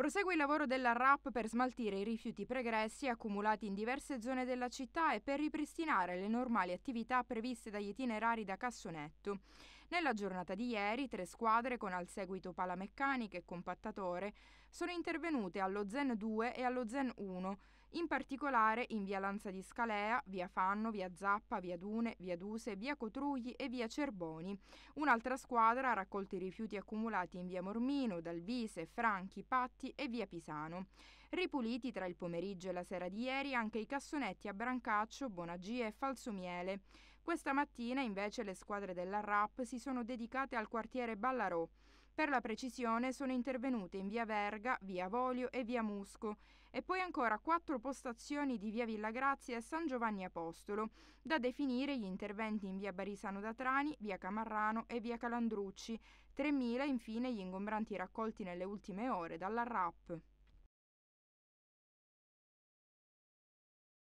Prosegue il lavoro della RAP per smaltire i rifiuti pregressi accumulati in diverse zone della città e per ripristinare le normali attività previste dagli itinerari da Cassonetto. Nella giornata di ieri, tre squadre con al seguito palameccanica e compattatore sono intervenute allo Zen 2 e allo Zen 1 in particolare in via Lanza di Scalea, via Fanno, via Zappa, via Dune, via Duse, via Cotrugli e via Cerboni. Un'altra squadra ha raccolto i rifiuti accumulati in via Mormino, Dalvise, Franchi, Patti e via Pisano. Ripuliti tra il pomeriggio e la sera di ieri anche i cassonetti a Brancaccio, Bonagie e Falsomiele. Questa mattina invece le squadre della RAP si sono dedicate al quartiere Ballarò. Per la precisione sono intervenute in via Verga, via Volio e via Musco e poi ancora quattro postazioni di via Villa Grazia e San Giovanni Apostolo, da definire gli interventi in via Barisano da Trani, via Camarrano e via Calandrucci, 3.000 infine gli ingombranti raccolti nelle ultime ore dalla RAP.